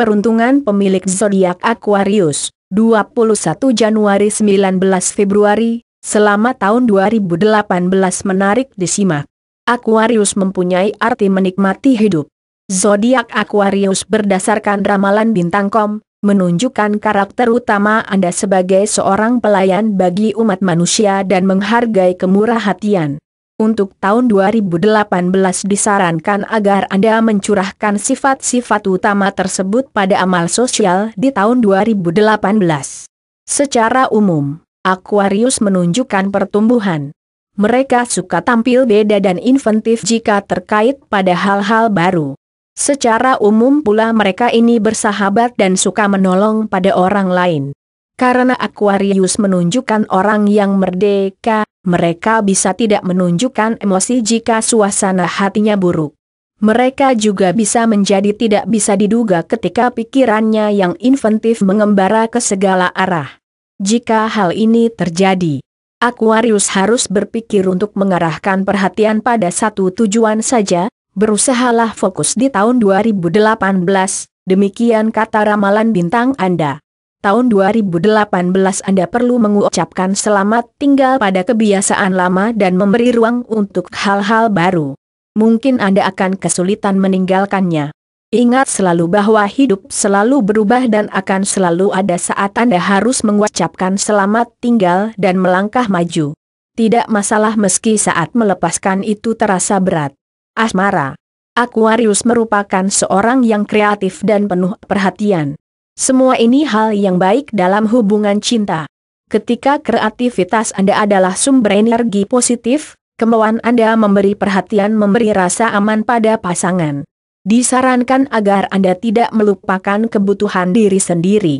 Peruntungan pemilik zodiak Aquarius, 21 Januari 19 Februari, selama tahun 2018 menarik disimak. Aquarius mempunyai arti menikmati hidup. Zodiak Aquarius berdasarkan ramalan bintang.com menunjukkan karakter utama Anda sebagai seorang pelayan bagi umat manusia dan menghargai kemurahan hatian. Untuk tahun 2018 disarankan agar Anda mencurahkan sifat-sifat utama tersebut pada amal sosial di tahun 2018. Secara umum, Aquarius menunjukkan pertumbuhan. Mereka suka tampil beda dan inventif jika terkait pada hal-hal baru. Secara umum pula mereka ini bersahabat dan suka menolong pada orang lain. Karena Aquarius menunjukkan orang yang merdeka, mereka bisa tidak menunjukkan emosi jika suasana hatinya buruk. Mereka juga bisa menjadi tidak bisa diduga ketika pikirannya yang inventif mengembara ke segala arah. Jika hal ini terjadi, Aquarius harus berpikir untuk mengarahkan perhatian pada satu tujuan saja, berusahalah fokus di tahun 2018, demikian kata ramalan bintang Anda tahun 2018 Anda perlu mengucapkan selamat tinggal pada kebiasaan lama dan memberi ruang untuk hal-hal baru. Mungkin Anda akan kesulitan meninggalkannya. Ingat selalu bahwa hidup selalu berubah dan akan selalu ada saat Anda harus mengucapkan selamat tinggal dan melangkah maju. Tidak masalah meski saat melepaskan itu terasa berat. Asmara Aquarius merupakan seorang yang kreatif dan penuh perhatian. Semua ini hal yang baik dalam hubungan cinta. Ketika kreativitas Anda adalah sumber energi positif, kemauan Anda memberi perhatian memberi rasa aman pada pasangan. Disarankan agar Anda tidak melupakan kebutuhan diri sendiri.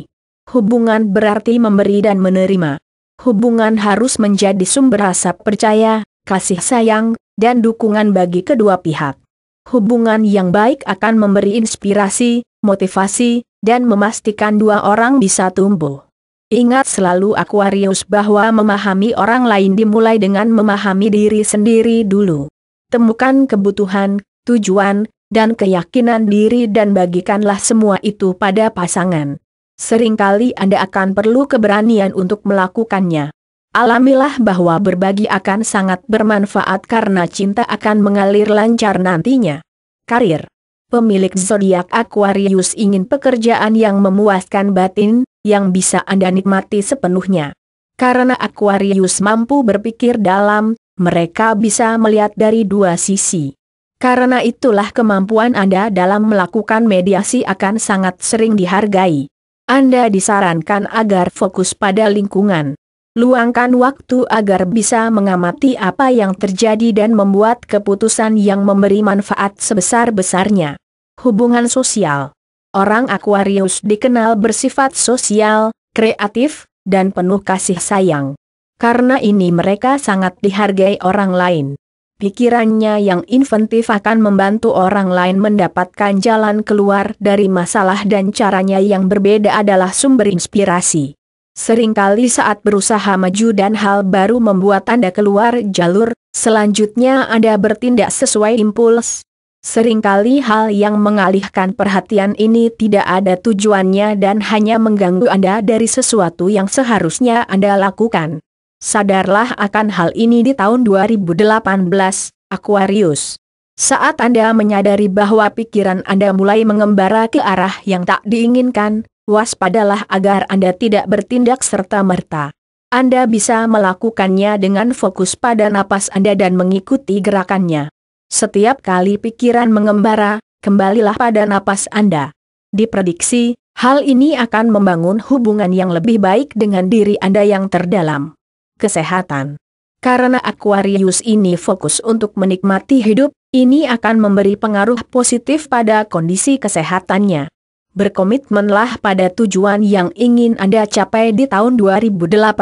Hubungan berarti memberi dan menerima. Hubungan harus menjadi sumber rasa percaya, kasih sayang, dan dukungan bagi kedua pihak. Hubungan yang baik akan memberi inspirasi, motivasi, dan memastikan dua orang bisa tumbuh. Ingat selalu Aquarius bahwa memahami orang lain dimulai dengan memahami diri sendiri dulu. Temukan kebutuhan, tujuan, dan keyakinan diri dan bagikanlah semua itu pada pasangan. Seringkali Anda akan perlu keberanian untuk melakukannya. Alamilah bahwa berbagi akan sangat bermanfaat karena cinta akan mengalir lancar nantinya. Karir Pemilik zodiak Aquarius ingin pekerjaan yang memuaskan batin, yang bisa Anda nikmati sepenuhnya. Karena Aquarius mampu berpikir dalam, mereka bisa melihat dari dua sisi. Karena itulah kemampuan Anda dalam melakukan mediasi akan sangat sering dihargai. Anda disarankan agar fokus pada lingkungan. Luangkan waktu agar bisa mengamati apa yang terjadi dan membuat keputusan yang memberi manfaat sebesar-besarnya. Hubungan sosial Orang Aquarius dikenal bersifat sosial, kreatif, dan penuh kasih sayang. Karena ini mereka sangat dihargai orang lain. Pikirannya yang inventif akan membantu orang lain mendapatkan jalan keluar dari masalah dan caranya yang berbeda adalah sumber inspirasi. Seringkali saat berusaha maju dan hal baru membuat Anda keluar jalur, selanjutnya Anda bertindak sesuai impuls. Seringkali hal yang mengalihkan perhatian ini tidak ada tujuannya dan hanya mengganggu Anda dari sesuatu yang seharusnya Anda lakukan. Sadarlah akan hal ini di tahun 2018, Aquarius. Saat Anda menyadari bahwa pikiran Anda mulai mengembara ke arah yang tak diinginkan, waspadalah agar Anda tidak bertindak serta-merta. Anda bisa melakukannya dengan fokus pada napas Anda dan mengikuti gerakannya. Setiap kali pikiran mengembara, kembalilah pada napas Anda. Diprediksi, hal ini akan membangun hubungan yang lebih baik dengan diri Anda yang terdalam. Kesehatan Karena Aquarius ini fokus untuk menikmati hidup, ini akan memberi pengaruh positif pada kondisi kesehatannya berkomitmenlah pada tujuan yang ingin Anda capai di tahun 2018.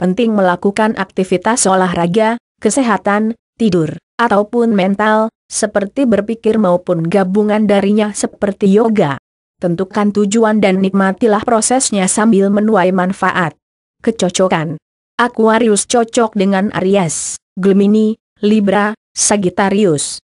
Penting melakukan aktivitas olahraga, kesehatan, tidur, ataupun mental, seperti berpikir maupun gabungan darinya seperti yoga. Tentukan tujuan dan nikmatilah prosesnya sambil menuai manfaat. Kecocokan Aquarius cocok dengan Aries, Gemini, Libra, Sagittarius.